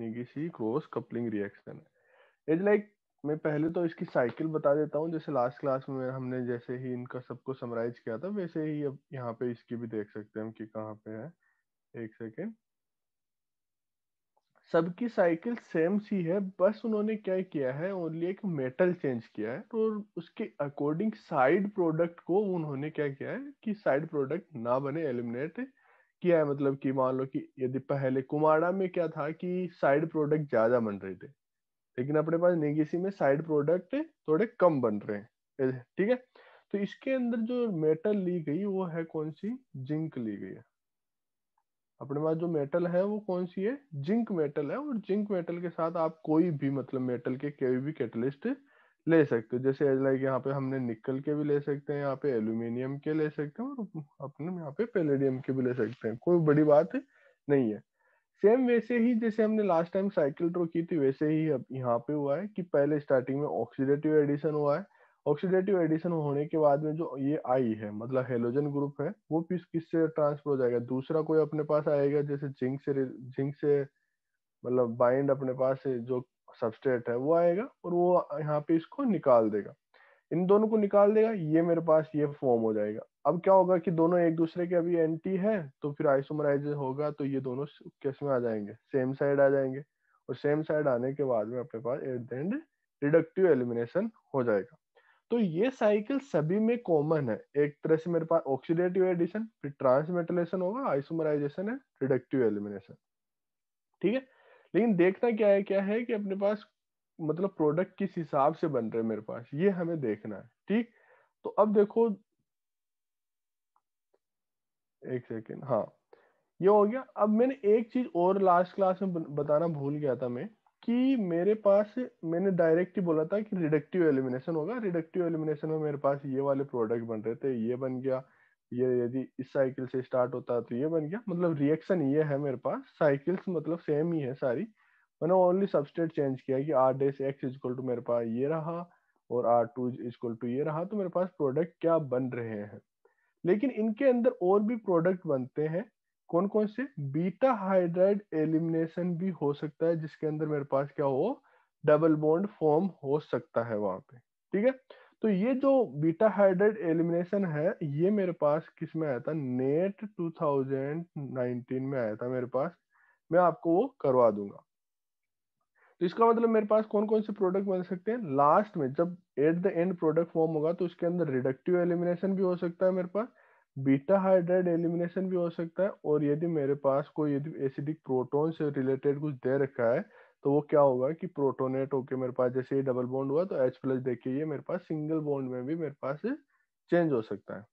निगिशी cross coupling reaction है is like मैं पहले तो इसकी साइकिल बता देता हूँ जैसे लास्ट क्लास में हमने जैसे ही इनका सबको समराइज किया था वैसे ही अब यहाँ पे इसकी भी देख सकते हैं हम कि कहाँ पे है एक सेकेंड सबकी साइकिल सेम सी है बस उन्होंने क्या किया है ओनली एक मेटल चेंज किया है और तो उसके अकॉर्डिंग साइड प्रोडक्ट को उन्होंने क्या किया है कि साइड प्रोडक्ट ना बने एलिमिनेट किया है मतलब कि मान लो कि यदि पहले कुमाड़ा में क्या था कि साइड प्रोडक्ट ज्यादा बन रहे थे लेकिन अपने पास नेगेसी में साइड प्रोडक्ट थोड़े कम बन रहे हैं ठीक है तो इसके अंदर जो मेटल ली गई वो है कौन सी जिंक ली गई है अपने पास जो मेटल है वो कौन सी है जिंक मेटल है और जिंक मेटल के साथ आप कोई भी मतलब मेटल के कोई भी कैटलिस्ट ले सकते हो जैसे लाइक यहाँ पे हमने निकल के भी ले सकते हैं यहाँ पे एल्यूमिनियम के ले सकते हैं और अपने यहाँ पे पेलेडियम के भी ले सकते हैं कोई बड़ी बात है, नहीं है सेम वैसे ही जैसे हमने लास्ट टाइम साइकिल ड्रो की थी वैसे ही अब यहाँ पे हुआ है कि पहले स्टार्टिंग में ऑक्सीडेटिव एडिशन हुआ है ऑक्सीडेटिव एडिशन होने के बाद में जो ये आई है मतलब हेलोजन ग्रुप है वो किस किससे ट्रांसफर हो जाएगा दूसरा कोई अपने पास आएगा जैसे जिंक से जिंक से मतलब बाइंड अपने पास है जो सबस्ट्रेट है वो आएगा और वो यहाँ पे इसको निकाल देगा इन दोनों को निकाल देगा ये मेरे पास ये फॉर्म हो जाएगा अब क्या होगा कि दोनों एक दूसरे के अभी एंटी है तो फिर आइसोमराइज होगा तो ये दोनों किस में आ जाएंगे सेम साइड आ जाएंगे और सेम साइड आने के बाद में अपने पास at the end reductive elimination हो जाएगा तो ये साइकिल सभी में कॉमन है एक तरह से मेरे पास ऑक्सीडेटिव एडिशन फिर ट्रांसमेटलेशन होगा आइसोमराइजेशन है रिडक्टिव एलिमिनेशन ठीक है लेकिन देखना क्या है क्या है कि अपने पास मतलब प्रोडक्ट किस हिसाब से बन रहे मेरे पास ये हमें देखना है ठीक तो अब देखो एक सेकेंड हाँ ये हो गया अब मैंने एक चीज और लास्ट क्लास में बताना भूल गया था मैं कि मेरे पास मैंने डायरेक्ट ही बोला था कि रिडक्टिव एलिमिनेशन होगा रिडक्टिव एलिमिनेशन में मेरे पास ये वाले प्रोडक्ट बन रहे थे ये बन गया ये यदि इस साइकिल से स्टार्ट होता है तो ये बन गया मतलब रिएक्शन ये है मेरे पास साइकिल्स मतलब सेम ही है सारी मैंने ओनली सबस्टेट चेंज किया कि आर डे से एक्स टू मेरे पास ये रहा और आर टू इजक्वल टू ये रहा तो मेरे पास प्रोडक्ट क्या बन रहे हैं लेकिन इनके अंदर और भी प्रोडक्ट बनते हैं कौन कौन से बीटा हाइड्राइड एलिमिनेशन भी हो सकता है जिसके अंदर मेरे पास क्या हो डबल बॉन्ड फॉर्म हो सकता है वहां पे ठीक है तो ये जो बीटा हाइड्रेट एलिमिनेशन है ये मेरे पास किस में आया था नेट 2019 e में आया था मेरे पास मैं आपको वो करवा दूंगा तो इसका मतलब मेरे पास कौन कौन से प्रोडक्ट बन सकते हैं लास्ट में जब at the end product form होगा तो उसके अंदर रिडक्टिव एलिमिनेशन भी हो सकता है मेरे पास बीटा हाइड्रेट एलिमिनेशन भी हो सकता है और यदि मेरे पास कोई यदि एसिडिक प्रोटोन से रिलेटेड कुछ दे रखा है तो वो क्या होगा कि प्रोटोनेट होके मेरे पास जैसे ये डबल बॉन्ड हुआ तो एच प्लस देखिए ये मेरे पास सिंगल बॉन्ड में भी मेरे पास चेंज हो सकता है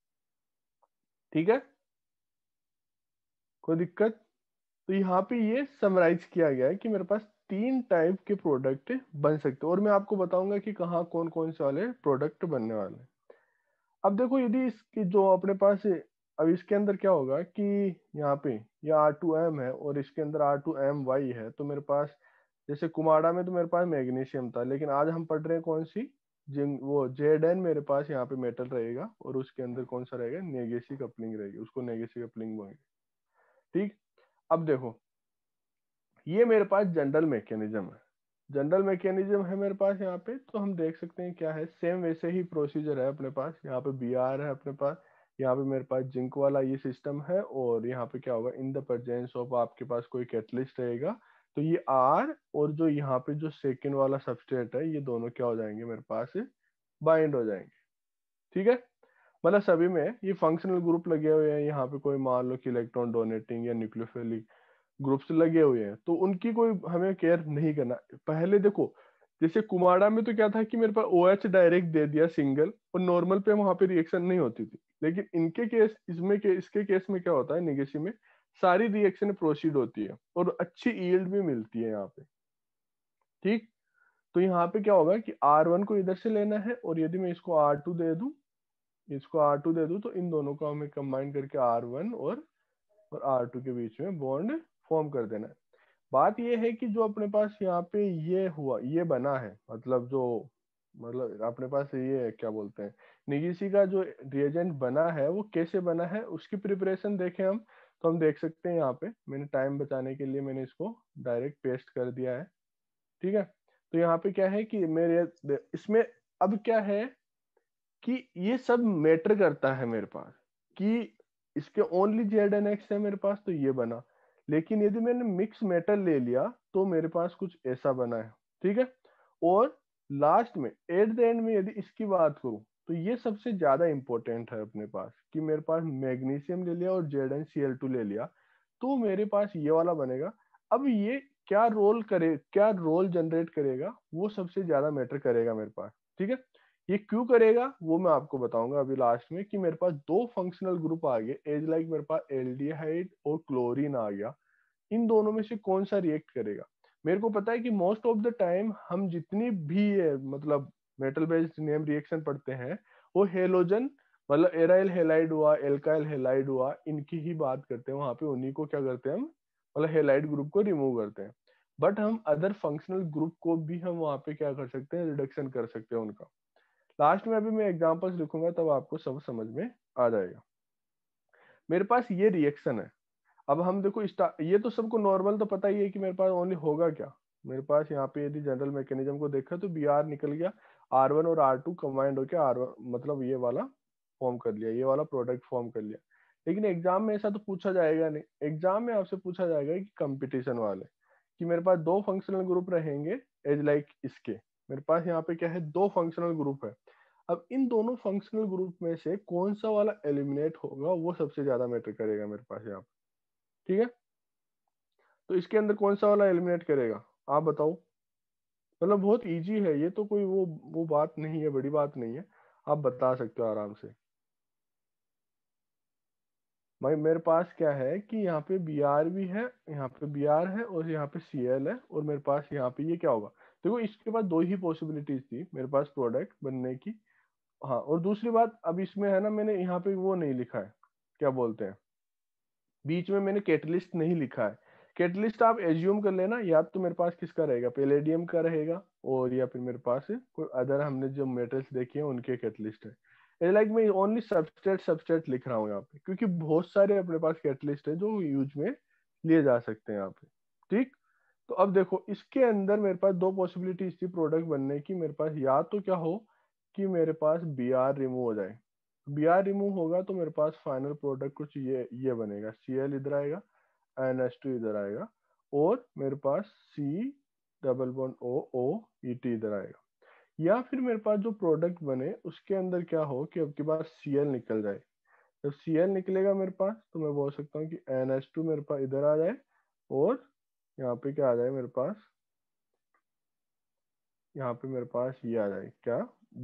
ठीक है कोई दिक्कत तो यहाँ पे ये समराइज किया गया है कि मेरे पास तीन टाइप के प्रोडक्ट बन सकते और मैं आपको बताऊंगा कि कहाँ कौन कौन से वाले प्रोडक्ट बनने वाले अब देखो यदि इसकी जो अपने पास अब इसके अंदर क्या होगा कि यहाँ पे ये यह आर टू एम है और इसके अंदर आर टू एम वाई है तो मेरे पास जैसे कुमाड़ा में तो मेरे पास मैग्नीशियम था लेकिन आज हम पढ़ रहे हैं कौन सी जिंग वो जेड एन मेरे पास यहाँ पे मेटल रहेगा और उसके अंदर कौन सा रहेगा नेगेसी कपलिंग रहेगी उसको नेगेसी कपलिंग बोलेंगे ठीक अब देखो ये मेरे पास जनरल मैकेनिज्म है जनरल मैकेनिज्म है मेरे पास यहाँ पे तो हम देख सकते हैं क्या है सेम वैसे ही प्रोसीजर है अपने पास यहाँ पे बी है अपने पास यहाँ पे मेरे पास जिंक वाला ये सिस्टम है और यहाँ पे क्या होगा इन द प्रजेंस ऑफ आपके पास कोई कैटलिस्ट रहेगा तो ये आर और जो यहाँ पे जो सेकेंड वाला सबस्टेट है ये दोनों क्या हो जाएंगे मेरे पास बाइंड हो जाएंगे ठीक है मतलब सभी में ये फंक्शनल ग्रुप लगे हुए हैं यहाँ पे कोई मान लो कि इलेक्ट्रॉन डोनेटिंग या न्यूक्लियोफिलिक ग्रुप्स लगे हुए हैं तो उनकी कोई हमें केयर नहीं करना पहले देखो जैसे कुमाड़ा में तो क्या था कि मेरे पास ओ एच डायरेक्ट दे दिया सिंगल और नॉर्मल पे वहां पे रिएक्शन नहीं होती थी लेकिन इनके केस इसमें के, इसके केस में क्या होता है निगेसी में सारी रिएक्शन प्रोसीड होती है और अच्छी ईल्ड भी मिलती है यहाँ पे ठीक तो यहाँ पे क्या होगा कि वन को इधर से लेना है और यदि मैं इसको आर टू दे दू इसको आर टू दे दू तो इन दोनों को हमें कंबाइन करके आर वन और आर टू के बीच में बॉन्ड फॉर्म कर देना है बात यह है कि जो अपने पास यहाँ पे ये हुआ ये बना है मतलब जो मतलब अपने पास ये क्या बोलते हैं निगीसी का जो रिएजेंट बना है वो कैसे बना है उसकी प्रिपरेशन देखें हम तो हम देख सकते हैं यहाँ पे मैंने टाइम बचाने के लिए मैंने इसको डायरेक्ट पेस्ट कर दिया है ठीक है तो यहाँ पे क्या है कि मेरे इसमें अब क्या है कि ये सब मैटर करता है मेरे पास कि इसके ओनली जेड एन एक्स है मेरे पास तो ये बना लेकिन यदि मैंने मिक्स मेटल ले लिया तो मेरे पास कुछ ऐसा बना है ठीक है और लास्ट में एट द एंड में यदि इसकी बात करूं तो ये सबसे ज्यादा इंपॉर्टेंट है अपने पास कि मेरे पास मैग्नीशियम ले लिया और Z N C L two ले लिया तो मेरे पास ये वाला बनेगा अब ये क्या रोल करे क्या रोल जनरेट करेगा वो सबसे ज्यादा मैटर करेगा मेरे पास ठीक है ये क्यों करेगा वो मैं आपको बताऊंगा अभी लास्ट में कि मेरे पास दो फंक्शनल ग्रुप आ गए एज लाइक मेरे पास एल्डिहाइड और क्लोरीन आ गया इन दोनों में से कौन सा रिएक्ट करेगा मेरे को पता है कि मोस्ट ऑफ द टाइम हम जितनी भी ये मतलब मेटल बेस्ड नेम रिएक्शन पढ़ते हैं वो हेलोजन मतलब एराइल हेलाइड हुआ एल्काइल हेलाइड हुआ इनकी ही बात करते हैं वहां पे उन्हीं को क्या करते हैं हम मतलब हेलाइड ग्रुप को रिमूव करते हैं बट हम अदर फंक्शनल ग्रुप को भी हम वहाँ पे क्या कर सकते हैं रिडक्शन कर सकते हैं उनका लास्ट में अभी मैं एग्जाम्पल्स लिखूंगा तब आपको सब समझ में आ जाएगा मेरे पास ये रिएक्शन है अब हम देखो ये तो सबको नॉर्मल तो पता ही है कि मेरे पास ओनली होगा क्या मेरे पास यहाँ पे यदि जनरल मैकेनिज्म को देखा तो बी आर निकल गया आर वन और आर टू कम्बाइंड होकर आर मतलब ये वाला फॉर्म कर लिया ये वाला प्रोडक्ट फॉर्म कर लिया लेकिन एग्जाम में ऐसा तो पूछा जाएगा नहीं एग्जाम में आपसे पूछा जाएगा कि कंपटीशन वाले कि मेरे पास दो फंक्शनल ग्रुप रहेंगे एज लाइक इसके मेरे पास यहाँ पे क्या है दो फंक्शनल ग्रुप है अब इन दोनों फंक्शनल ग्रुप में से कौन सा वाला एलिमिनेट होगा वो सबसे ज्यादा मैटर करेगा मेरे पास यहाँ ठीक है तो इसके अंदर कौन सा वाला एलिमिनेट करेगा आप बताओ मतलब बहुत इजी है ये तो कोई वो वो बात नहीं है बड़ी बात नहीं है आप बता सकते हो आराम से भाई मेरे पास क्या है कि यहाँ पे बी आर भी है यहाँ पे बी आर है और यहाँ पे सी एल है और मेरे पास यहाँ पे ये यह क्या होगा देखो तो इसके बाद दो ही पॉसिबिलिटीज थी मेरे पास प्रोडक्ट बनने की हाँ और दूसरी बात अब इसमें है ना मैंने यहाँ पे वो नहीं लिखा है क्या बोलते हैं बीच में मैंने कैटलिस्ट नहीं लिखा है कैटलिस्ट आप एज्यूम कर लेना या तो मेरे पास किसका रहेगा पेलेडियम का रहेगा और या फिर मेरे पास कोई अदर हमने जो मेटल्स देखे हैं उनके कैटलिस्ट है लाइक like मैं ओनली सबस्टेट सबस्टेट लिख रहा हूँ यहाँ पे क्योंकि बहुत सारे अपने पास कैटलिस्ट है जो यूज में लिए जा सकते हैं यहाँ पे ठीक तो अब देखो इसके अंदर मेरे पास दो पॉसिबिलिटीज थी प्रोडक्ट बनने की मेरे पास या तो क्या हो कि मेरे पास बी आर रिमूव हो जाए बी आर रिमूव होगा तो मेरे पास फाइनल प्रोडक्ट कुछ ये ये बनेगा सी एल इधर आएगा एन एस टू इधर आएगा और मेरे पास C double one O O E T इधर आएगा या फिर मेरे पास जो प्रोडक्ट बने उसके अंदर क्या हो कि आपके पास सी एल निकल जाए जब सी एल निकलेगा मेरे पास तो मैं बोल सकता हूँ कि एन एस टू मेरे पास इधर आ जाए और यहाँ पे क्या आ जाए मेरे पास यहाँ पे मेरे पास ये आ जाए क्या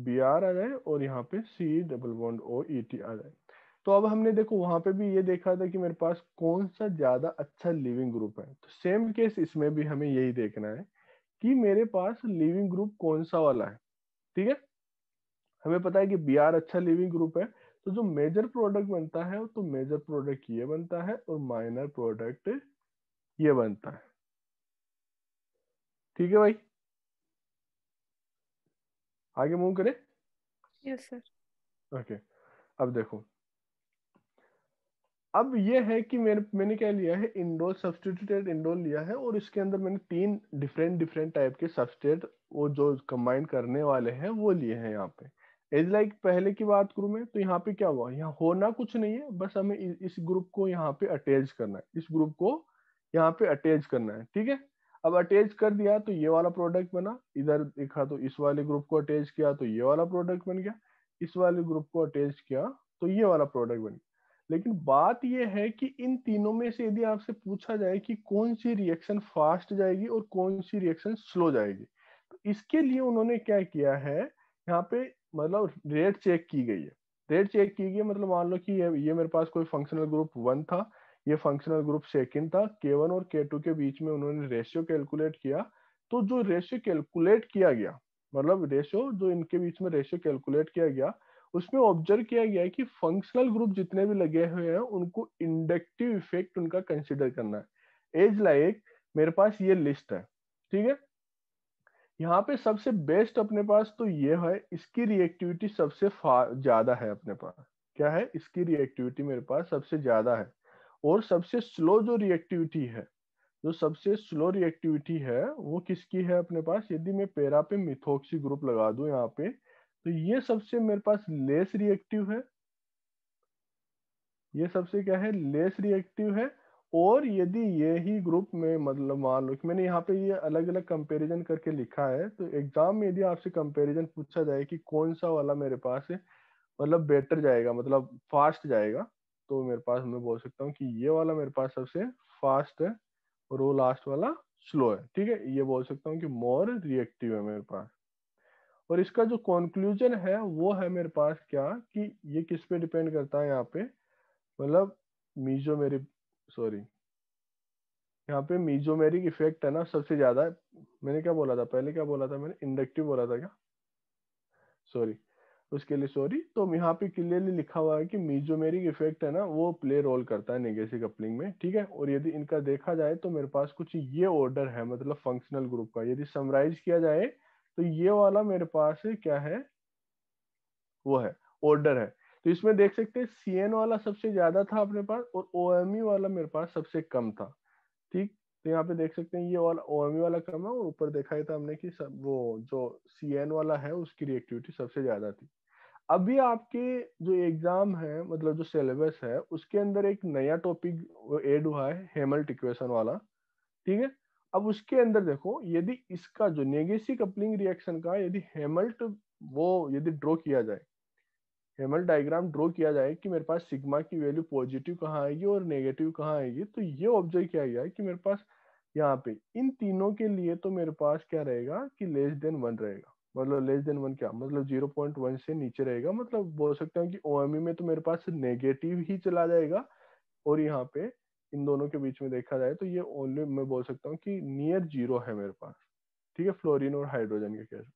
बी आर आ जाए और यहाँ पे C double bond O E T आ जाए तो अब हमने देखो वहां पे भी ये देखा था कि मेरे पास कौन सा ज्यादा अच्छा लिविंग ग्रुप है तो सेम केस इसमें भी हमें यही देखना है कि मेरे पास लिविंग ग्रुप कौन सा वाला है ठीक है हमें पता है कि बी आर अच्छा लिविंग ग्रुप है तो जो मेजर प्रोडक्ट बनता है तो मेजर प्रोडक्ट ये बनता है और माइनर प्रोडक्ट ये बनता है ठीक है भाई आगे मूव करें यस सर ओके अब देखो अब ये है कि मैंने मैंने क्या लिया है इंडोल सब्सटीट्यूटेड इंडोल लिया है और इसके अंदर मैंने तीन डिफरेंट डिफरेंट टाइप के सब्सटेट वो जो कंबाइन करने वाले हैं वो लिए हैं यहाँ पे एज लाइक like पहले की बात करूँ मैं तो यहाँ पे क्या हुआ यहाँ होना कुछ नहीं है बस हमें इस ग्रुप को यहाँ पे अटैच करना है इस ग्रुप को यहाँ पे अटैच करना है ठीक है अब अटैच कर दिया तो ये वाला प्रोडक्ट बना इधर देखा तो इस वाले ग्रुप को अटैच किया तो ये वाला प्रोडक्ट बन गया इस वाले ग्रुप को अटैच किया तो ये वाला प्रोडक्ट बन गया लेकिन बात यह है कि इन तीनों में से यदि आपसे पूछा जाए कि कौन सी रिएक्शन फास्ट जाएगी और कौन सी रिएक्शन स्लो जाएगी तो इसके लिए उन्होंने क्या किया है यहाँ पे मतलब रेट चेक की गई है रेट चेक की गई मतलब मान लो कि ये, ये मेरे पास कोई फंक्शनल ग्रुप वन था ये फंक्शनल ग्रुप सेकंड था के वन और के टू के बीच में उन्होंने रेशियो कैलकुलेट किया तो जो रेशियो कैलकुलेट किया गया मतलब रेशियो जो इनके बीच में रेशियो कैलकुलेट किया गया उसमें ऑब्जर्व किया गया है कि फंक्शनल ग्रुप जितने भी लगे हुए हैं उनको इंडक्टिव इफेक्ट उनका कंसिडर करना है एज लाइक मेरे पास ये लिस्ट है ठीक है यहाँ पे सबसे बेस्ट अपने पास तो ये है इसकी रिएक्टिविटी सबसे ज्यादा है अपने पास क्या है इसकी रिएक्टिविटी मेरे पास सबसे ज्यादा है और सबसे स्लो जो रिएक्टिविटी है जो सबसे स्लो रिएक्टिविटी है वो किसकी है अपने पास यदि मैं पेरा पे मिथोक्सी ग्रुप लगा दू यहाँ पे तो ये सबसे मेरे पास लेस रिएक्टिव है ये सबसे क्या है लेस रिएक्टिव है और यदि ये ही ग्रुप में मतलब मान लो कि मैंने यहाँ पे ये अलग अलग कंपैरिजन करके लिखा है तो एग्जाम में यदि आपसे कंपैरिजन पूछा जाए कि कौन सा वाला मेरे पास है मतलब बेटर जाएगा मतलब फास्ट जाएगा तो मेरे पास मैं बोल सकता हूँ कि ये वाला मेरे पास सबसे फास्ट है और वो लास्ट वाला स्लो है ठीक है ये बोल सकता हूँ कि मोर रिएक्टिव है मेरे पास और इसका जो कंक्लूजन है वो है मेरे पास क्या कि ये किस पे डिपेंड करता है यहाँ पे मतलब मीजो मेरी सॉरी यहाँ पे मीजोमेरिक इफेक्ट है ना सबसे ज्यादा मैंने क्या बोला था पहले क्या बोला था मैंने इंडक्टिव बोला था क्या सॉरी उसके लिए सॉरी तो यहाँ पे क्लियरली लिखा हुआ है कि मीजोमेरिक इफेक्ट है ना वो प्ले रोल करता है नेगेसिव कपलिंग में ठीक है और यदि इनका देखा जाए तो मेरे पास कुछ ये ऑर्डर है मतलब फंक्शनल ग्रुप का यदि समराइज किया जाए तो ये वाला मेरे पास क्या है वो है ऑर्डर है तो इसमें देख सकते हैं सी वाला सबसे ज्यादा था अपने पास और ओ वाला मेरे पास सबसे कम था ठीक तो यहाँ पे देख सकते हैं ये और ओएमयू e वाला कम है और ऊपर देखा था तो हमने कि सब वो जो सी वाला है उसकी रिएक्टिविटी सबसे ज्यादा थी अभी आपके जो एग्जाम है मतलब जो सिलेबस है उसके अंदर एक नया टॉपिक एड हुआ है हेमल्ट इक्वेशन वाला ठीक है अब उसके अंदर देखो यदि इसका जो नेगेसी कपलिंग रिएक्शन का यदि हेमल्ट वो यदि ड्रॉ किया जाए हेमल्ट डायग्राम ड्रॉ किया जाए कि मेरे पास सिग्मा की वैल्यू पॉजिटिव कहाँ आएगी और नेगेटिव कहाँ आएगी तो ये ऑब्जर्व किया गया है कि मेरे पास यहाँ पे इन तीनों के लिए तो मेरे पास क्या रहेगा कि लेस देन वन रहेगा मतलब लेस देन वन क्या मतलब जीरो पॉइंट वन से नीचे रहेगा मतलब बोल सकते हैं कि ओ e में तो मेरे पास नेगेटिव ही चला जाएगा और यहाँ पे इन दोनों के बीच में देखा जाए तो ये ओनली मैं बोल सकता हूँ कि नियर जीरो है मेरे पास ठीक है फ्लोरिन और हाइड्रोजन के कैसे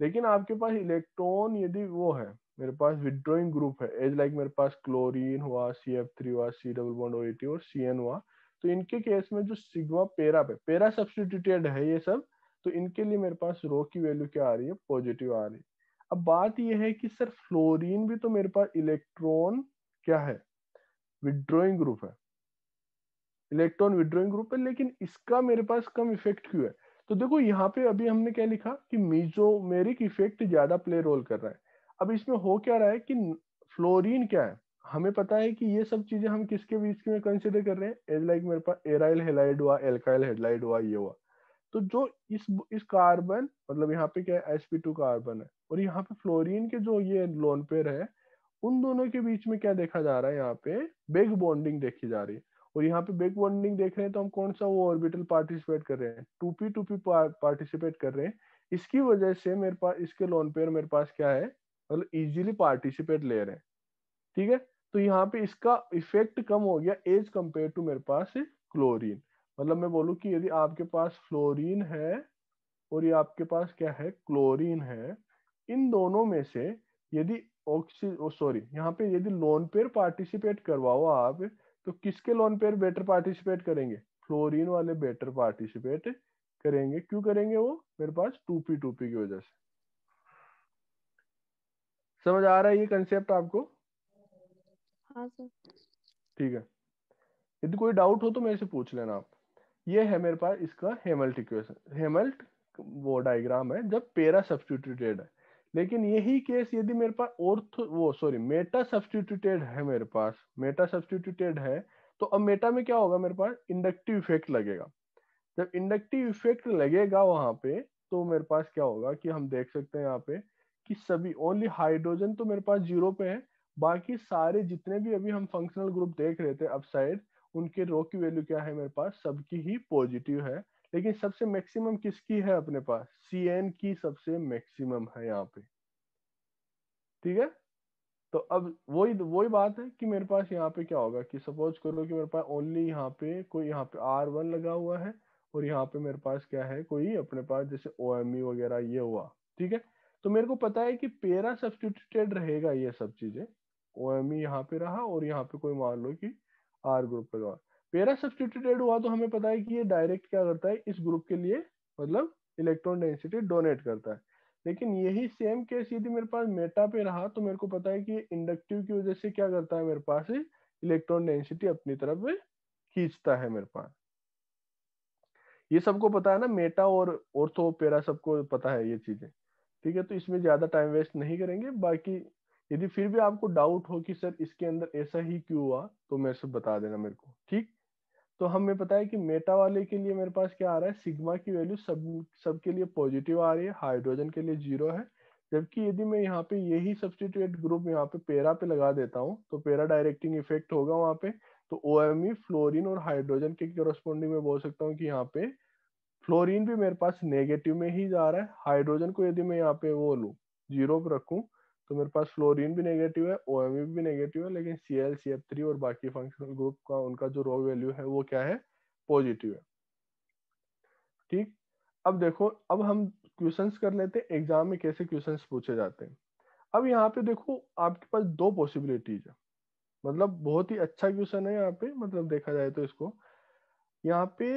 लेकिन आपके पास इलेक्ट्रॉन यदि वो है मेरे पास विड्रॉइंग ग्रुप है एज लाइक मेरे पास क्लोरीन हुआ सी एफ थ्री हुआ सी डबल बॉन्ड ओ और सी एन हुआ तो इनके केस में जो सिग्मा पेरा पे पेरा सब्सटीट्यूटेड है ये सब तो इनके लिए मेरे पास रो की वैल्यू क्या आ रही है पॉजिटिव आ रही है अब बात यह है कि सर फ्लोरीन भी तो मेरे पास इलेक्ट्रॉन क्या है विड्रॉइंग ग्रुप है इलेक्ट्रॉन विड्रॉइंग ग्रुप है लेकिन इसका मेरे पास कम इफेक्ट क्यों है तो देखो यहाँ पे अभी हमने क्या लिखा कि मीजोमेरिक इफेक्ट ज्यादा प्ले रोल कर रहा है अब इसमें हो क्या रहा है कि फ्लोरीन क्या है हमें पता है कि ये सब चीजें हम किसके बीच में कंसिडर कर रहे हैं एज लाइक मेरे पास एराइल हेलाइड हुआ एल्काइल हेडलाइड हुआ ये हुआ तो जो इस इस कार्बन मतलब यहाँ पे क्या है टू कार्बन है और यहाँ पे फ्लोरीन के जो ये लोन पेयर है उन दोनों के बीच में क्या देखा जा रहा है यहाँ पे बेग बॉन्डिंग देखी जा रही है और यहाँ पे बेग बॉन्डिंग देख रहे हैं तो हम कौन सा वो ऑर्बिटल पार्टिसिपेट कर रहे हैं two P two P participate कर रहे हैं इसकी वजह से मेरे पास इसके लोन पेयर मेरे पास क्या है मतलब इजीली पार्टिसिपेट ले रहे हैं ठीक है तो यहाँ पे इसका इफेक्ट कम हो गया एज कंपेयर टू मेरे पास क्लोरीन मतलब मैं बोलूँ कि यदि आपके पास फ्लोरीन है और ये आपके पास क्या है क्लोरीन है इन दोनों में से यदि ऑक्सी सॉरी यहाँ पे यदि लोन पेयर पार्टिसिपेट करवाओ आप तो किसके लोन पेयर बेटर पार्टिसिपेट करेंगे फ्लोरीन वाले बेटर पार्टिसिपेट करेंगे क्यों करेंगे वो मेरे पास टूपी टूपी की वजह से समझ आ रहा है ये कंसेप्ट आपको हाँ ठीक है यदि कोई डाउट हो तो मेरे से पूछ लेना आप ये है मेरे पास इसका हेमल्ट इक्वेशन हेमल्ट वो डायग्राम है जब पेरा सब्सटीट्यूटेड है लेकिन यही केस यदि मेरे पास ऑर्थो वो सॉरी मेटा सब्सटीट्यूटेड है मेरे पास मेटा सब्सटीट्यूटेड है तो अब मेटा में क्या होगा मेरे पास इंडक्टिव इफेक्ट लगेगा जब इंडक्टिव इफेक्ट लगेगा वहां पे तो मेरे पास क्या होगा कि हम देख सकते हैं यहाँ पे कि सभी ओनली हाइड्रोजन तो मेरे पास जीरो पे है बाकी सारे जितने भी अभी हम फंक्शनल ग्रुप देख रहे थे अपसाइड उनके रो की वैल्यू क्या है मेरे पास सबकी ही पॉजिटिव है लेकिन सबसे मैक्सिमम किसकी है अपने पास सी एन की सबसे मैक्सिमम है यहाँ पे ठीक है तो अब वही वही बात है कि मेरे पास यहाँ पे क्या होगा कि सपोज करो कि मेरे पास ओनली यहाँ पे कोई यहाँ पे आर वन लगा हुआ है और यहाँ पे मेरे पास क्या है कोई अपने पास जैसे ओ एम ई वगैरह ये हुआ ठीक है तो मेरे को पता है कि पेरा सब्सटीट्यूटेड रहेगा ये सब चीजें ओ एम ई यहाँ पे रहा और यहाँ पे कोई मान लो कि आर ग्रुप पे रहा पेरा सब्सटीट्यूटेड हुआ तो हमें पता है कि ये डायरेक्ट क्या करता है इस ग्रुप के लिए मतलब इलेक्ट्रॉन डेंसिटी डोनेट करता है लेकिन यही सेम केस यदि मेरे पास मेटा पे रहा तो मेरे को पता है कि इंडक्टिव की वजह से क्या करता है मेरे पास इलेक्ट्रॉन डेंसिटी अपनी तरफ खींचता है मेरे पास ये सबको पता है ना मेटा और ऑर्थो पेरा सबको पता है ये चीजें ठीक है तो इसमें ज्यादा टाइम वेस्ट नहीं करेंगे बाकी यदि फिर भी आपको डाउट हो कि सर इसके अंदर ऐसा ही क्यों हुआ तो मेरे से बता देना मेरे को ठीक तो हमें पता है कि मेटा वाले के लिए मेरे पास क्या आ रहा है सिग्मा की वैल्यू सब सबके लिए पॉजिटिव आ रही है हाइड्रोजन के लिए जीरो है जबकि यदि मैं यहाँ पे यही सब्सटीट्यूट ग्रुप यहाँ पे पेरा पे लगा देता हूँ तो पेरा डायरेक्टिंग इफेक्ट होगा वहाँ पे तो ओ फ्लोरीन e, और हाइड्रोजन के कोरस्पॉन्डिंग में बोल सकता हूँ कि यहाँ पे फ्लोरीन भी मेरे पास नेगेटिव में ही जा रहा है हाइड्रोजन को यदि मैं यहाँ पे वो लूँ जीरो रखूँ तो मेरे पास फ्लोरीन भी नेगेटिव है ओ e भी नेगेटिव है लेकिन C L C F three और बाकी फंक्शनल ग्रुप का उनका जो रॉ वैल्यू है वो क्या है पॉजिटिव है ठीक अब देखो अब हम क्वेश्चन कर लेते हैं एग्जाम में कैसे क्वेश्चन पूछे जाते हैं अब यहाँ पे देखो आपके पास दो पॉसिबिलिटीज है मतलब बहुत ही अच्छा क्वेश्चन है यहाँ पे मतलब देखा जाए तो इसको यहाँ पे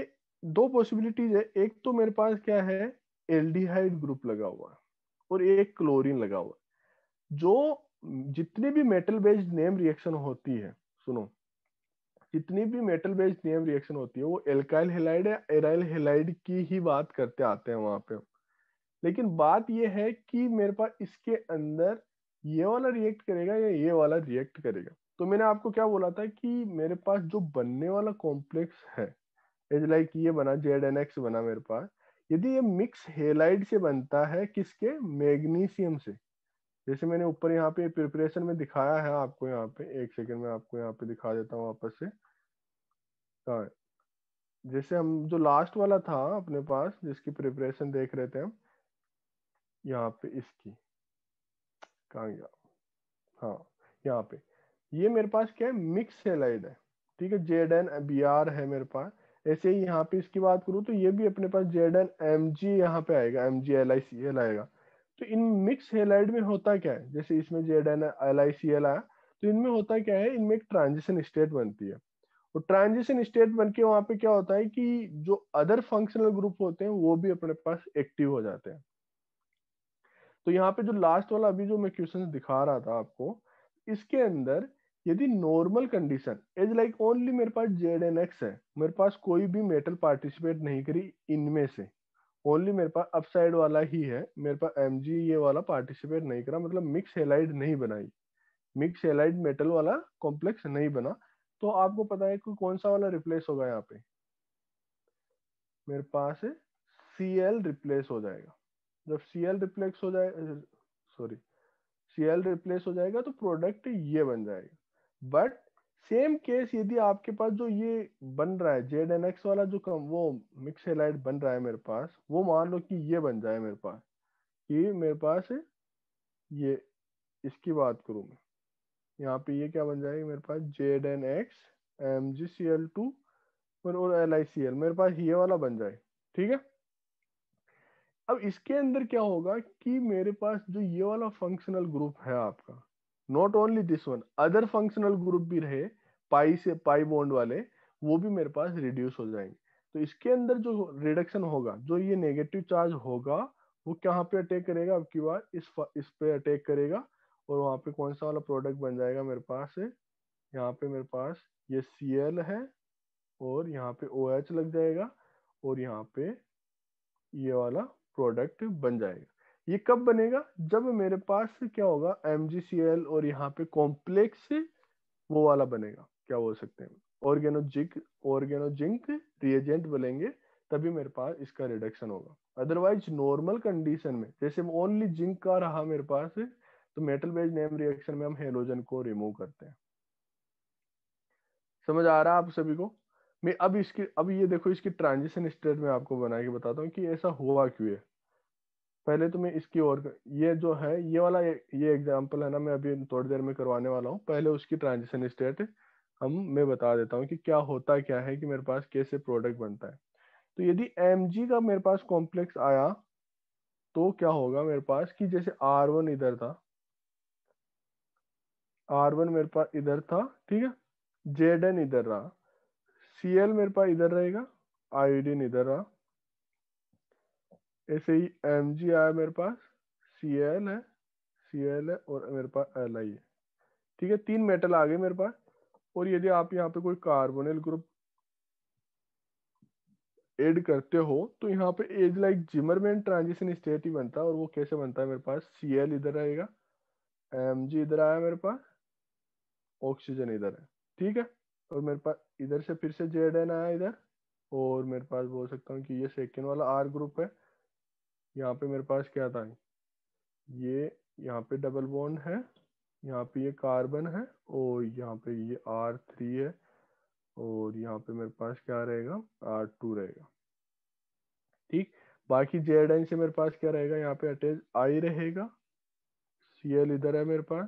दो पॉसिबिलिटीज है एक तो मेरे पास क्या है एल ग्रुप लगा हुआ है और एक क्लोरीन लगा हुआ है जो जितनी भी मेटल बेस्ड नेम रिएक्शन होती है सुनो जितनी भी मेटल बेस्ड नेम रिएक्शन होती है वो एल्काइल हेलाइड या एराइल हेलाइड की ही बात करते आते हैं वहां पे लेकिन बात ये है कि मेरे पास इसके अंदर ये वाला रिएक्ट करेगा या ये वाला रिएक्ट करेगा तो मैंने आपको क्या बोला था कि मेरे पास जो बनने वाला कॉम्प्लेक्स है एज लाइक ये बना जेड एन एक्स बना मेरे पास यदि ये मिक्स हेलाइड से बनता है किसके मैग्नीशियम से जैसे मैंने ऊपर यहाँ पे प्रिपरेशन में दिखाया है आपको यहाँ पे एक सेकेंड में आपको यहाँ पे दिखा देता हूँ वापस से हाँ, जैसे हम जो लास्ट वाला था अपने पास जिसकी प्रिपरेशन देख रहे थे हम यहाँ पे इसकी कहा गया हाँ यहाँ पे ये मेरे पास क्या है मिक्स हेलाइड है ठीक है जेड एन बी आर है मेरे पास ऐसे ही यहाँ पे इसकी बात करूँ तो ये भी अपने पास जेड एन एम जी यहाँ पे आएगा M G L I C L आएगा तो इन मिक्स हेलाइड में होता क्या है जैसे इसमें Z N L I C L आया तो इनमें होता क्या है इनमें एक ट्रांजिशन स्टेट बनती है और ट्रांजिशन स्टेट बन के वहां पे क्या होता है कि जो अदर फंक्शनल ग्रुप होते हैं वो भी अपने पास एक्टिव हो जाते हैं तो यहाँ पे जो लास्ट वाला अभी जो मैं क्वेश्चन दिखा रहा था आपको इसके अंदर यदि normal condition is like only मेरे पास जेड एन एक्स है मेरे पास कोई भी मेटल पार्टिसिपेट नहीं करी इनमें से ओनली मेरे पास अपसाइड वाला ही है मेरे पास एम ये वाला पार्टिसिपेट नहीं करा मतलब मिक्स एलाइड नहीं बनाई मिक्स एलाइड मेटल वाला कॉम्प्लेक्स नहीं बना तो आपको पता है कि कौन सा वाला रिप्लेस होगा यहाँ पे मेरे पास सी एल रिप्लेस हो जाएगा जब सी एल रिप्लेक्स हो जाएगा सॉरी सी एल रिप्लेस हो जाएगा तो प्रोडक्ट ये बन जाएगा बट सेम केस यदि आपके पास जो ये बन रहा है जेड एन एक्स वाला जो कम वो मिक्स एलाइट बन रहा है मेरे पास वो मान लो कि ये बन जाए मेरे पास कि मेरे पास ये इसकी बात करूँ मैं यहाँ पे ये क्या बन जाएगी मेरे पास Z N X M G C L two और एल आई सी एल मेरे पास ये वाला बन जाए ठीक है अब इसके अंदर क्या होगा कि मेरे पास जो ये वाला फंक्शनल ग्रुप है आपका not only this one other functional group भी रहे पाई से पाई बॉन्ड वाले वो भी मेरे पास रिड्यूस हो जाएंगे तो इसके अंदर जो रिडक्शन होगा जो ये नेगेटिव चार्ज होगा वो कहाँ पे अटैक करेगा आपकी बार इस इस पे अटैक करेगा और वहाँ पे कौन सा वाला प्रोडक्ट बन जाएगा मेरे पास यहाँ पे मेरे पास ये सी एल है और यहाँ पे ओ OH एच लग जाएगा और यहाँ पे ये वाला प्रोडक्ट बन जाएगा ये कब बनेगा जब मेरे पास क्या होगा एम और यहाँ पे कॉम्प्लेक्स वो वाला बनेगा क्या बोल सकते हैं ऑर्गेनोजिक ऑर्गेनोजिंक रिएजेंट बोलेंगे तभी मेरे पास इसका रिडक्शन होगा अदरवाइज नॉर्मल कंडीशन में जैसे ओनली जिंक का रहा मेरे पास तो मेटल बेस्ड नेम रिएक्शन में हम हेलोजन को रिमूव करते हैं समझ आ रहा है आप सभी को मैं अब इसकी अब ये देखो इसकी ट्रांजिशन स्टेट में आपको बना के बताता हूँ कि ऐसा हुआ क्यों है पहले तो मैं इसकी और ये जो है ये वाला ये एग्जाम्पल है ना मैं अभी थोड़ी देर में करवाने वाला हूँ पहले उसकी ट्रांजिशन स्टेट हम मैं बता देता हूँ कि क्या होता क्या है कि मेरे पास कैसे प्रोडक्ट बनता है तो यदि एम का मेरे पास कॉम्प्लेक्स आया तो क्या होगा मेरे पास कि जैसे आर वन इधर था आर वन मेरे पास इधर था ठीक है जेड एन इधर रहा सी एल मेरे पास इधर रहेगा आयोडीन इधर रहा ऐसे ही एम जी आया मेरे पास सी एल है सी एल है और मेरे पास एल आई है ठीक है तीन मेटल आ गए मेरे पास और यदि आप यहाँ पे कोई कार्बोनिल ग्रुप एड करते हो तो यहाँ पे as like Zimmerman transition state ही बनता है और वो कैसे बनता है मेरे पास सी एल इधर आएगा एम जी इधर आया मेरे पास ऑक्सीजन इधर है ठीक है और मेरे पास इधर से फिर से जेड एन आया इधर और मेरे पास बोल सकता हूँ कि ये सेकेंड वाला आर ग्रुप है यहाँ पे मेरे पास क्या था ये यहाँ पे डबल बॉन्ड है यहाँ पे ये कार्बन है और यहाँ पे ये आर थ्री है और यहाँ पे मेरे पास क्या रहेगा आर टू रहेगा ठीक बाकी जेड एन से मेरे पास क्या रहेगा यहाँ पे अटैच आई रहेगा सी एल इधर है मेरे पास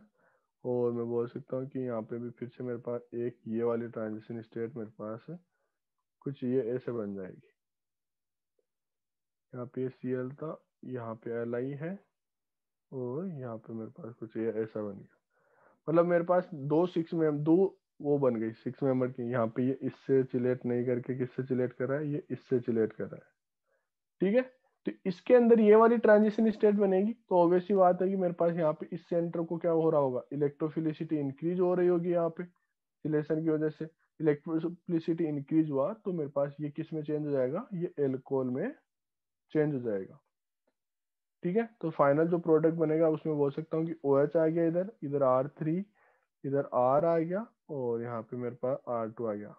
और मैं बोल सकता हूँ कि यहाँ पे भी फिर से मेरे पास एक ये वाली ट्रांजिशन स्टेट मेरे पास है कुछ ये ऐसे बन जाएगी यहाँ पे सी एल था यहाँ पे एल आई है और यहाँ पे मेरे पास कुछ ऐसा बन गया मतलब मेरे पास दो सिक्स में दो वो बन गई सिक्स मेंबर की यहाँ पे ये इससे चिलेट नहीं करके किससे चिलेट कर रहा है ये इससे चिलेट कर रहा है ठीक है तो इसके अंदर ये वाली ट्रांजिशन स्टेट बनेगी तो ऑब्वियसली बात है कि मेरे पास यहाँ पे इस सेंटर को क्या हो रहा होगा इलेक्ट्रोफिलिसिटी इंक्रीज हो रही होगी यहाँ पे सिलेशन की वजह से इलेक्ट्रोफिलिसिटी इंक्रीज हुआ तो मेरे पास ये किस में चेंज हो जाएगा ये एल्कोहल में चेंज हो जाएगा ठीक है तो फाइनल जो प्रोडक्ट बनेगा उसमें बोल सकता हूँ कि ओ OH आ गया इधर इधर आर थ्री इधर आर आ गया और यहाँ पे मेरे पास आर टू आ गया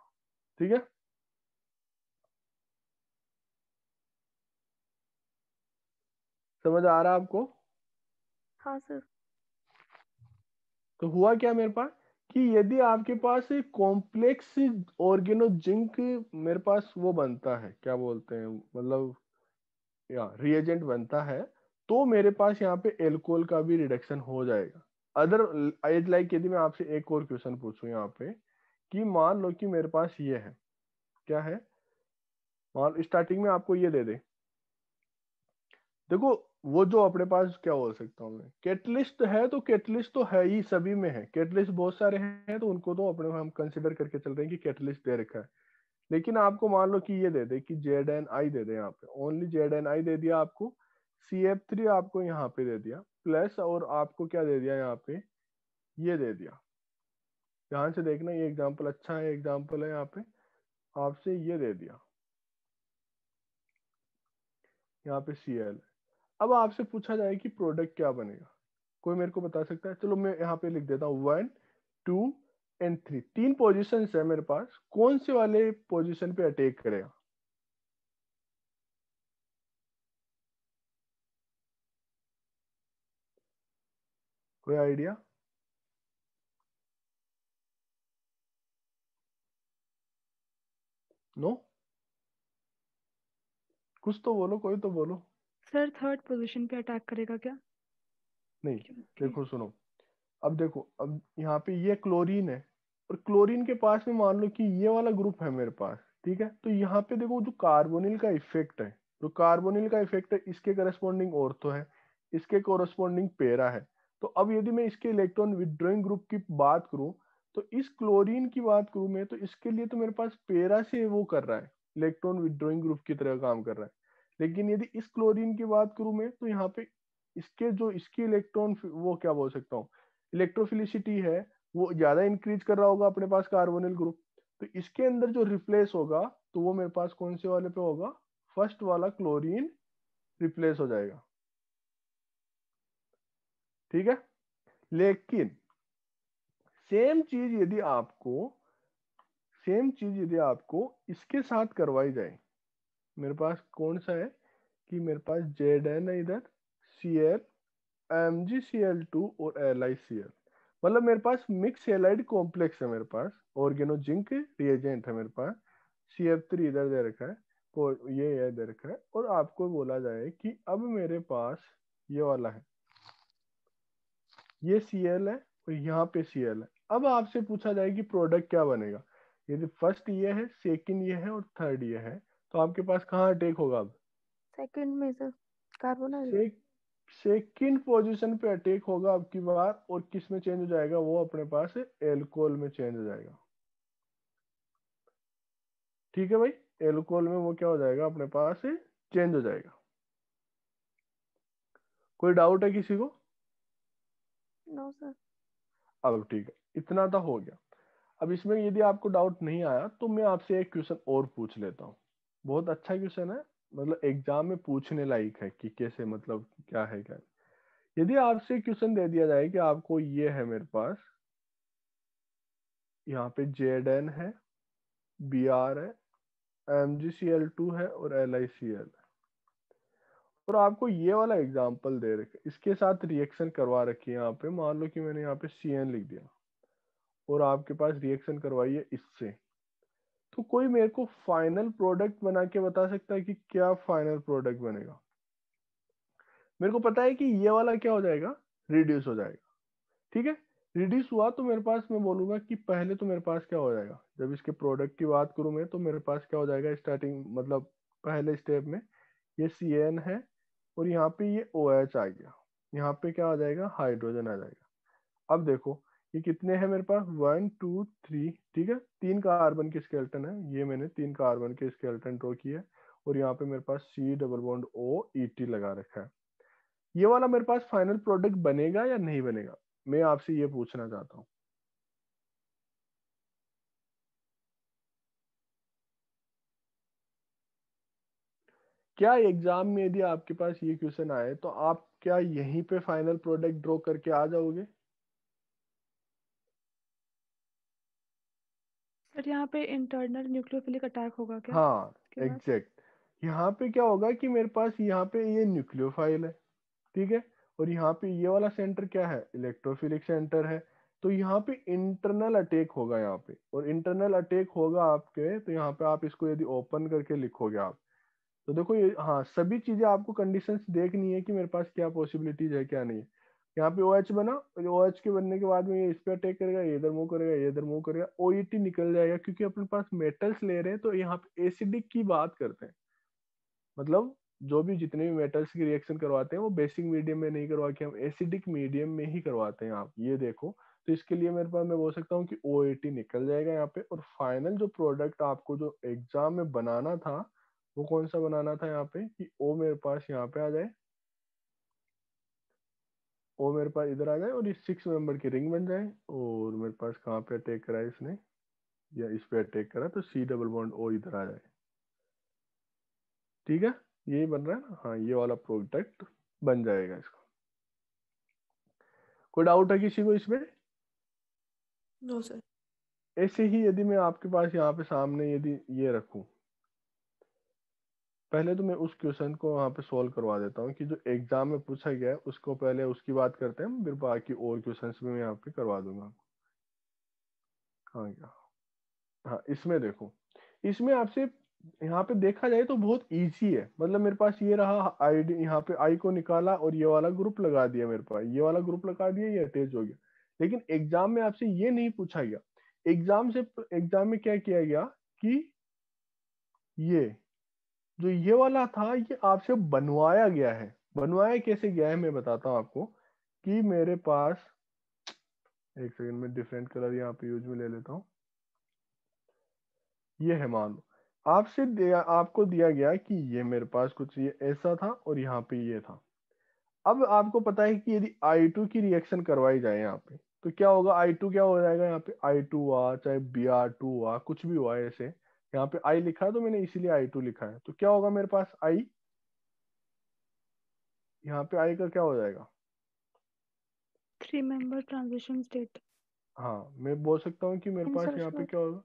ठीक है समझ आ रहा आपको हाँ सर तो हुआ क्या मेरे पास कि यदि आपके पास एक कॉम्प्लेक्स ऑर्गेनो जिंक मेरे पास वो बनता है क्या बोलते हैं मतलब या रिएजेंट बनता है तो मेरे पास यहाँ पे एल्कोहल का भी रिडक्शन हो जाएगा अदर एज लाइक यदि मैं आपसे एक और क्वेश्चन पूछूं यहाँ पे कि मान लो कि मेरे पास ये है क्या है मान स्टार्टिंग में आपको ये दे दे देखो वो जो अपने पास क्या हो सकता हूँ मैं कैटलिस्ट है तो कैटलिस्ट तो है ही सभी में है कैटलिस्ट बहुत सारे हैं तो उनको तो अपने हम कंसिडर करके चल रहे हैं कि कैटलिस्ट दे रखा है लेकिन आपको मान लो कि ये दे दे कि जेड एन आई दे दे यहाँ पे ओनली जेड एन आई दे दिया आपको सी एफ थ्री आपको यहाँ पे दे दिया प्लस और आपको क्या दे दिया यहाँ पे ये दे दिया यहां से देखना ये एग्जाम्पल अच्छा है एग्जाम्पल है यहाँ पे आपसे ये दे दिया यहाँ पे सी एल अब आपसे पूछा जाए कि प्रोडक्ट क्या बनेगा कोई मेरे को बता सकता है चलो मैं यहाँ पे लिख देता हूँ वन टू एंड थ्री तीन पोजिशन है मेरे पास कौन से वाले पोजिशन पे अटैक करेगा कोई आइडिया नो no? कुछ तो बोलो कोई तो बोलो सर थर्ड पोजीशन पे अटैक करेगा क्या नहीं देखो सुनो अब देखो अब यहाँ पे ये क्लोरीन है और क्लोरीन के पास में मान लो कि ये वाला ग्रुप है मेरे पास ठीक है तो यहाँ पे देखो जो कार्बोनिल का इफेक्ट है जो कार्बोनिल का इफेक्ट है इसके करस्पॉन्डिंग ऑर्थो है इसके कोरस्पॉन्डिंग पेरा है तो अब यदि मैं इसके इलेक्ट्रॉन विद्रोइंग ग्रुप की बात करूं तो इस क्लोरीन की बात करूं मैं तो इसके लिए तो मेरे पास पेरा से वो कर रहा है इलेक्ट्रॉन विद्रोइंग ग्रुप की तरह काम कर रहा है लेकिन यदि इस क्लोरीन की बात करूं मैं तो यहाँ पे इसके जो इसकी इलेक्ट्रॉन वो क्या बोल सकता हूँ इलेक्ट्रोफिलिसिटी है वो ज्यादा इंक्रीज कर रहा होगा अपने पास कार्बोनिल ग्रुप तो इसके अंदर जो रिप्लेस होगा तो वो मेरे पास कौन से वाले पे होगा फर्स्ट वाला क्लोरीन रिप्लेस हो जाएगा ठीक है लेकिन सेम चीज यदि आपको सेम चीज यदि आपको इसके साथ करवाई जाए मेरे पास कौन सा है कि मेरे पास जेड एन है इधर C L M G C L two और एल आई सी एल मतलब मेरे पास मिक्स एलाइड कॉम्प्लेक्स है मेरे पास ऑर्गेनो जिंक रिएजेंट है मेरे पास सी एफ थ्री इधर दे रखा है और ये ये दे रखा है और आपको बोला जाए कि अब मेरे पास ये वाला है ये सी एल है और यहाँ पे सी एल है अब आपसे पूछा जाए कि प्रोडक्ट क्या बनेगा यदि फर्स्ट ये है सेकंड ये है और थर्ड ये है तो आपके पास कहाँ अटैक होगा अब सेकंड में सर कार्बोनाइल सेकंड पोजीशन पे अटैक होगा आपकी बार और किस में चेंज हो जाएगा वो अपने पास एल्कोल में चेंज हो जाएगा ठीक है भाई एल्कोल में वो क्या हो जाएगा अपने पास चेंज हो जाएगा कोई डाउट है किसी को नो सर अब ठीक है इतना तो हो गया अब इसमें यदि आपको डाउट नहीं आया तो मैं आपसे एक क्वेश्चन और पूछ लेता हूँ बहुत अच्छा क्वेश्चन है मतलब एग्जाम में पूछने लायक है कि कैसे मतलब क्या है क्या यदि आपसे क्वेश्चन दे दिया जाए कि आपको ये है मेरे पास यहाँ पे जेड एन है बी आर है M G C L two है और एल आई सी एल और आपको ये वाला एग्जाम्पल दे रखे इसके साथ रिएक्शन करवा रखी है यहाँ पे मान लो कि मैंने यहाँ पे सी एन लिख दिया और आपके पास रिएक्शन करवाई है इससे तो कोई मेरे को फाइनल प्रोडक्ट बना के बता सकता है कि क्या फाइनल प्रोडक्ट बनेगा मेरे को पता है कि ये वाला क्या हो जाएगा रिड्यूस हो जाएगा ठीक है रिड्यूस हुआ तो मेरे पास मैं बोलूंगा कि पहले तो मेरे पास क्या हो जाएगा जब इसके प्रोडक्ट की बात करूं मैं तो मेरे पास क्या हो जाएगा स्टार्टिंग मतलब पहले स्टेप में ये सी एन है और यहाँ पे ये ओ OH एच आ गया यहाँ पे क्या आ जाएगा हाइड्रोजन आ जाएगा अब देखो ये कितने हैं मेरे पास वन टू थ्री ठीक है तीन कार्बन के स्केल्टन है ये मैंने तीन कार्बन के स्केल्टन ड्रॉ किया है और यहाँ पे मेरे पास C double bond O E T लगा रखा है ये वाला मेरे पास फाइनल प्रोडक्ट बनेगा या नहीं बनेगा मैं आपसे ये पूछना चाहता हूँ क्या एग्जाम में यदि आपके पास ये क्वेश्चन आए तो आप क्या यहीं पे फाइनल प्रोडक्ट ड्रॉ करके आ जाओगे बट यहाँ पे इंटरनल न्यूक्लियोफिलिक अटैक होगा क्या हाँ एग्जैक्ट यहाँ पे क्या होगा कि मेरे पास यहाँ पे ये न्यूक्लियोफाइल है ठीक है और यहाँ पे ये वाला सेंटर क्या है इलेक्ट्रोफिलिक सेंटर है तो यहाँ पे इंटरनल अटैक होगा यहाँ पे और इंटरनल अटैक होगा आपके तो यहाँ पे आप इसको यदि ओपन करके लिखोगे आप तो देखो ये हाँ सभी चीजें आपको कंडीशंस देखनी है कि मेरे पास क्या पॉसिबिलिटीज है क्या नहीं है यहाँ पे ओ OH बना ओ OH के बनने के बाद में ये इस पर अटैक करेगा ये इधर मूव करेगा ये इधर मूव करेगा ओ e निकल जाएगा क्योंकि अपने पास मेटल्स ले रहे हैं तो यहाँ पे एसिडिक की बात करते हैं मतलब जो भी जितने भी मेटल्स की रिएक्शन करवाते हैं वो बेसिक मीडियम में नहीं करवा के हम एसिडिक मीडियम में ही करवाते हैं आप ये देखो तो इसके लिए मेरे पास मैं बोल सकता हूँ कि ओ e निकल जाएगा यहाँ पे और फाइनल जो प्रोडक्ट आपको जो एग्जाम में बनाना था वो कौन सा बनाना था यहाँ पे कि ओ मेरे पास यहाँ पे आ जाए वो मेरे पास इधर आ जाए और ये सिक्स नंबर की रिंग बन जाए और मेरे पास कहाँ पे अटैक करा है इसने या इस पे अटैक करा तो सी डबल बॉन्ड ओ इधर आ जाए ठीक है ये बन रहा है ना हाँ ये वाला प्रोडक्ट बन जाएगा इसका कोई डाउट है किसी को इसमें नो no, सर ऐसे ही यदि मैं आपके पास यहाँ पे सामने यदि ये रखू पहले तो मैं उस क्वेश्चन को वहाँ पे सॉल्व करवा देता हूँ कि जो एग्जाम में पूछा गया है उसको पहले उसकी बात करते हैं फिर बाकी और क्वेश्चन भी मैं यहाँ पे करवा दूंगा आपको हाँ क्या हाँ इसमें देखो इसमें आपसे यहाँ पे देखा जाए तो बहुत इजी है मतलब मेरे पास ये रहा आईडी यहाँ पे आई को निकाला और ये वाला ग्रुप लगा दिया मेरे पास ये वाला ग्रुप लगा दिया ये अटैच हो गया लेकिन एग्जाम में आपसे ये नहीं पूछा गया एग्जाम से एग्जाम में क्या किया गया कि ये जो तो ये वाला था ये आपसे बनवाया गया है बनवाया कैसे गया है मैं बताता हूँ आपको कि मेरे पास एक सेकंड में डिफरेंट कलर यहाँ पे यूज में ले लेता हूँ ये है मान लो आपसे दिया आपको दिया गया कि ये मेरे पास कुछ ये ऐसा था और यहाँ पे ये था अब आपको पता है कि यदि आई टू की रिएक्शन करवाई जाए यहाँ पे तो क्या होगा आई टू क्या हो जाएगा यहाँ पे आई टू हुआ चाहे बी आर टू हुआ कुछ भी हुआ ऐसे यहाँ पे आई लिखा है तो मैंने इसीलिए आई टू लिखा है तो क्या होगा मेरे पास आई यहाँ पे आई का क्या हो जाएगा थ्री मेंबर ट्रांजिशन स्टेट हाँ मैं बोल सकता हूँ कि मेरे पास यहाँ पे क्या होगा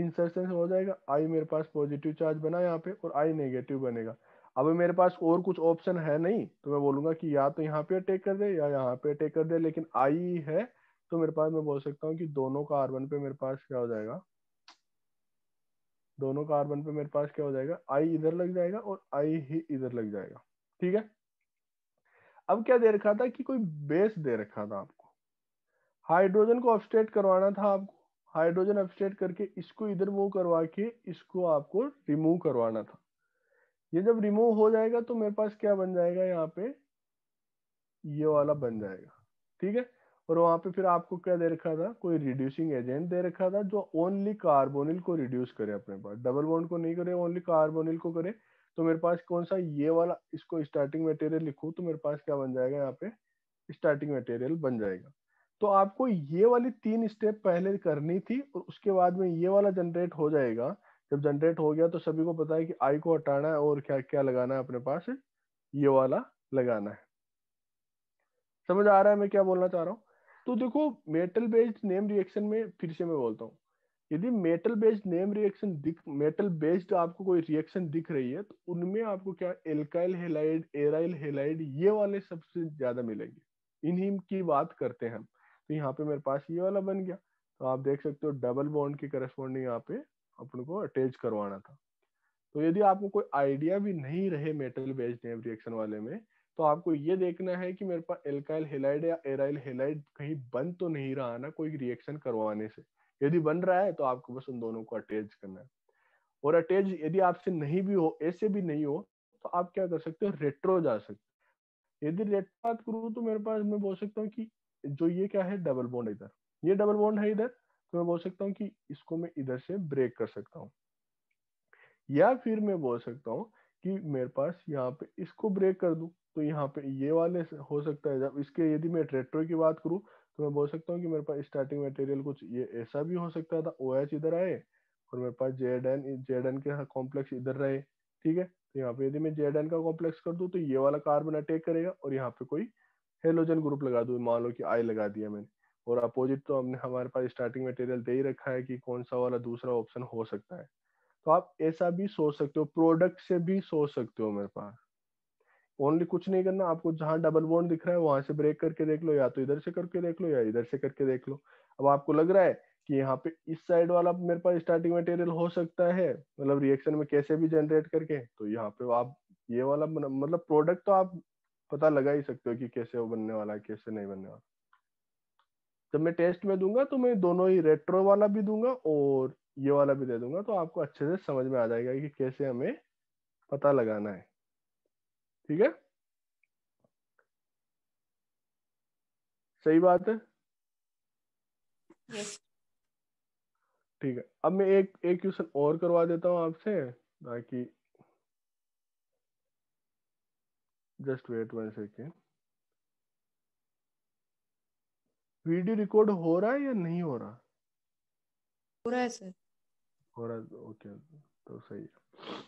इंसर्शन हो जाएगा आई मेरे पास पॉजिटिव चार्ज बना यहाँ पे और आई नेगेटिव बनेगा अब मेरे पास और कुछ ऑप्शन है नहीं तो मैं बोलूंगा कि या तो यहाँ पे अटैक कर दे या यहाँ पे अटैक कर दे लेकिन आई है तो मेरे पास मैं बोल सकता हूँ कि दोनों कार्बन पे मेरे पास क्या हो जाएगा दोनों कार्बन पे मेरे पास क्या हो जाएगा आई इधर लग जाएगा और आई ही इधर लग जाएगा ठीक है अब क्या दे रखा था कि कोई बेस दे रखा था आपको हाइड्रोजन को अपस्टेट करवाना था आपको हाइड्रोजन अपस्टेट करके इसको इधर मूव करवा के इसको आपको रिमूव करवाना था ये जब रिमूव हो जाएगा तो मेरे पास क्या बन जाएगा यहाँ पे ये वाला बन जाएगा ठीक है और वहाँ पे फिर आपको क्या दे रखा था कोई रिड्यूसिंग एजेंट दे रखा था जो ओनली कार्बोनिल को रिड्यूस करे अपने पास डबल बॉन्ड को नहीं करे ओनली कार्बोनिल को करे तो मेरे पास कौन सा ये वाला इसको स्टार्टिंग मटेरियल लिखू तो मेरे पास क्या बन जाएगा यहाँ पे स्टार्टिंग मटेरियल बन जाएगा तो आपको ये वाली तीन स्टेप पहले करनी थी और उसके बाद में ये वाला जनरेट हो जाएगा जब जनरेट हो गया तो सभी को पता है कि आई को हटाना है और क्या क्या लगाना है अपने पास ये वाला लगाना है समझ आ रहा है मैं क्या बोलना चाह रहा हूँ तो देखो मेटल बेस्ड नेम रिएक्शन में फिर से मैं बोलता हूँ यदि मेटल बेस्ड नेम रिएक्शन दिख मेटल बेस्ड आपको कोई रिएक्शन दिख रही है तो उनमें आपको क्या एल्काइल हेलाइड एराइल हेलाइड ये वाले सबसे ज्यादा मिलेंगे इन्हीं की बात करते हैं हम तो यहाँ पे मेरे पास ये वाला बन गया तो आप देख सकते हो डबल बॉन्ड के करस्पॉन्डिंग यहाँ पे अपन को अटैच करवाना था तो यदि आपको कोई आइडिया भी नहीं रहे मेटल बेस्ड नेम रिएक्शन वाले में तो आपको ये देखना है कि मेरे पास एल्काइल हेलाइड या एराइल हेलाइड कहीं बन तो नहीं रहा ना कोई रिएक्शन करवाने से यदि बन रहा है तो आपको बस उन दोनों को अटैच करना है और अटैच यदि आपसे नहीं भी हो ऐसे भी नहीं हो तो आप क्या कर सकते हो रेट्रो जा सकते यदि रेट्रो बात करूँ तो मेरे पास मैं बोल सकता हूँ कि जो ये क्या है डबल बॉन्ड इधर ये डबल बॉन्ड है इधर तो मैं बोल सकता हूँ कि इसको मैं इधर से ब्रेक कर सकता हूँ या फिर मैं बोल सकता हूँ कि मेरे पास यहाँ पे इसको ब्रेक कर दू तो यहाँ पे ये वाले हो सकता है जब इसके यदि मैं ट्रैक्टर की बात करूँ तो मैं बोल सकता हूँ कि मेरे पास स्टार्टिंग मटेरियल कुछ ये ऐसा भी हो सकता था ओ एच इधर आए और मेरे पास जेड एन जेड एन के कॉम्प्लेक्स इधर रहे ठीक है तो यहाँ पे यदि मैं जेड एन का कॉम्प्लेक्स कर दूँ तो ये वाला कार्बन अटैक करेगा और यहाँ पे कोई हेलोजन ग्रुप लगा दूँ मान लो कि आई लगा दिया मैंने और अपोजिट तो हमने हमारे पास स्टार्टिंग मटेरियल दे ही रखा है कि कौन सा वाला दूसरा ऑप्शन हो सकता है तो आप ऐसा भी सोच सकते हो प्रोडक्ट से भी सोच सकते हो मेरे पास ओनली कुछ नहीं करना आपको जहां डबल बॉन्ड दिख रहा है वहां से ब्रेक करके देख लो या तो इधर से करके देख लो या इधर से करके देख लो अब आपको लग रहा है कि यहाँ पे इस साइड वाला मेरे पास स्टार्टिंग मटेरियल हो सकता है मतलब रिएक्शन में कैसे भी जनरेट करके तो यहाँ पे आप ये वाला मतलब प्रोडक्ट तो आप पता लगा ही सकते हो कि कैसे वो बनने वाला है कैसे नहीं बनने वाला जब मैं टेस्ट में दूंगा तो मैं दोनों ही रेट्रो वाला भी दूंगा और ये वाला भी दे दूंगा तो आपको अच्छे से समझ में आ जाएगा कि कैसे हमें पता लगाना है ठीक है सही बात है ठीक है अब मैं एक एक क्वेश्चन और करवा देता हूँ आपसे ताकि just wait one second video record हो रहा है या नहीं हो रहा हो रहा है सर हो रहा है ओके तो सही है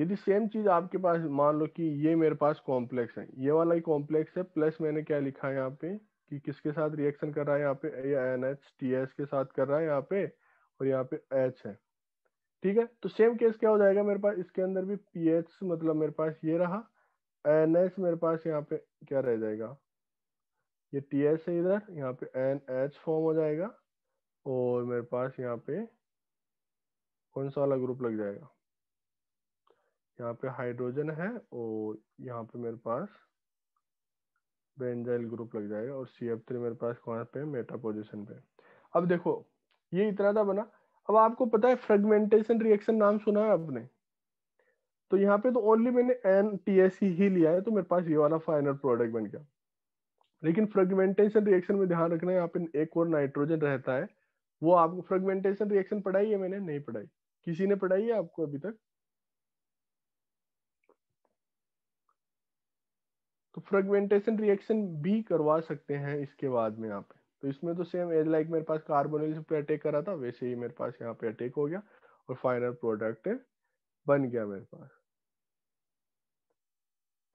यदि सेम चीज आपके पास मान लो कि ये मेरे पास कॉम्प्लेक्स है ये वाला ही कॉम्प्लेक्स है प्लस मैंने क्या लिखा है यहाँ पे कि किसके साथ रिएक्शन कर रहा है यहाँ पे एन एच टी एस के साथ कर रहा है यहाँ पे और यहाँ पे एच है ठीक है तो सेम केस क्या हो जाएगा मेरे पास इसके अंदर भी पी एच मतलब मेरे पास ये रहा एन एच मेरे पास यहाँ पे क्या रह जाएगा ये टी एस है इधर यहाँ पे एन एच फॉर्म हो जाएगा और मेरे पास यहाँ पे कौन सा वाला ग्रुप लग जाएगा यहाँ पे हाइड्रोजन है और यहाँ पे मेरे पास बेंजाइल ग्रुप लग जाएगा और सी एफ थ्री मेरे पास कहाँ पे मेटा पोजिशन पे अब देखो ये इतना था बना अब आपको पता है फ्रेगमेंटेशन रिएक्शन नाम सुना है आपने तो यहाँ पे तो ओनली मैंने एन टी एस सी ही लिया है तो मेरे पास ये वाला फाइनल प्रोडक्ट बन गया लेकिन फ्रेगमेंटेशन रिएक्शन में ध्यान रखना है यहाँ पे एक और नाइट्रोजन रहता है वो आपको फ्रेगमेंटेशन रिएक्शन पढ़ाई है मैंने नहीं पढ़ाई किसी ने पढ़ाई है आपको अभी तक फ्रेगमेंटेशन तो रिएक्शन भी करवा सकते हैं इसके बाद में यहाँ पे तो इसमें तो सेम एज लाइक मेरे पास कार्बोनिल पे अटैक करा था वैसे ही मेरे पास यहाँ पे अटैक हो गया और फाइनल प्रोडक्ट बन गया मेरे पास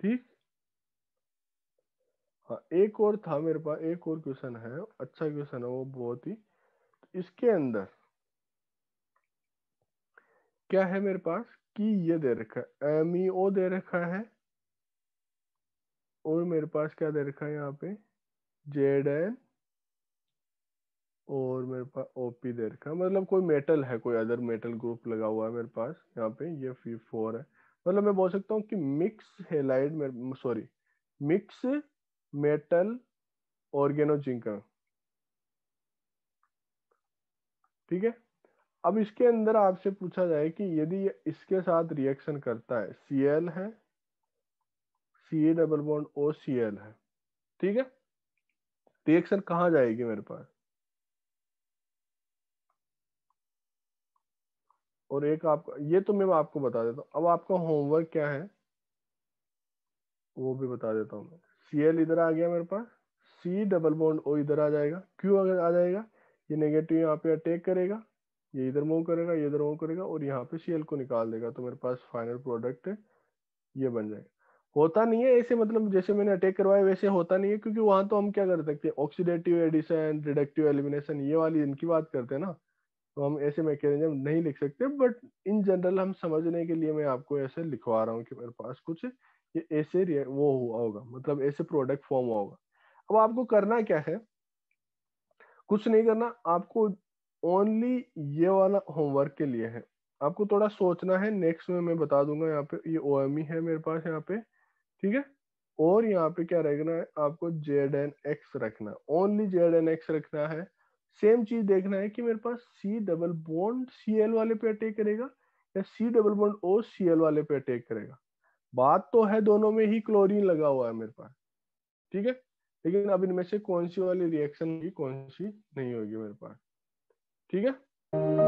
ठीक हाँ एक और था मेरे पास एक और क्वेश्चन है अच्छा क्वेश्चन है वो बहुत ही तो इसके अंदर क्या है मेरे पास कि ये दे रखा है एम दे रखा है और मेरे पास क्या दे रखा है यहाँ पे जेड एन और मेरे पास ओपी दे रखा है मतलब कोई मेटल है कोई अदर मेटल ग्रुप लगा हुआ है मेरे पास यहाँ पे ये फी फोर e है मतलब मैं बोल सकता हूँ कि mix halide sorry mix metal organozinc ठीक है अब इसके अंदर आपसे पूछा जाए कि यदि इसके साथ रिएक्शन करता है सी है C A double bond O C L है ठीक है तो ये अक्सर कहाँ जाएगी मेरे पास और एक आपका ये तो मैं आपको बता देता हूँ अब आपका होमवर्क क्या है वो भी बता देता हूँ मैं सी एल इधर आ गया मेरे पास सी डबल बॉन्ड ओ इधर आ जाएगा क्यों अगर आ जाएगा ये नेगेटिव यहाँ पे अटैक करेगा ये इधर मूव करेगा ये इधर मूव करेगा और यहाँ पे सी एल को निकाल देगा तो मेरे पास फाइनल प्रोडक्ट ये बन जाएगा होता नहीं है ऐसे मतलब जैसे मैंने अटैक करवाया वैसे होता नहीं है क्योंकि वहां तो हम क्या कर सकते हैं ऑक्सीडेटिव एडिशन रिडक्टिव एलिमिनेशन ये वाली इनकी बात करते हैं ना तो हम ऐसे मैकेनिज्म नहीं लिख सकते बट इन जनरल हम समझने के लिए मैं आपको ऐसे लिखवा रहा हूँ कि मेरे पास कुछ ये ऐसे वो हुआ होगा मतलब ऐसे प्रोडक्ट फॉर्म हुआ होगा अब आपको करना क्या है कुछ नहीं करना आपको ओनली ये वाला होमवर्क के लिए है आपको थोड़ा सोचना है नेक्स्ट में मैं बता दूंगा यहाँ पे ये ओ है मेरे पास यहाँ पे ठीक है और यहाँ पे क्या रखना है आपको जेड एन एक्स रखना है ओनली जेड एन एक्स रखना है सेम चीज देखना है कि मेरे पास C double bond C L वाले पे अटैक करेगा या C double bond O C L वाले पे अटैक करेगा बात तो है दोनों में ही क्लोरीन लगा हुआ है मेरे पास ठीक है लेकिन अब इनमें से कौन सी वाली रिएक्शन होगी कौन सी नहीं होगी मेरे पास ठीक है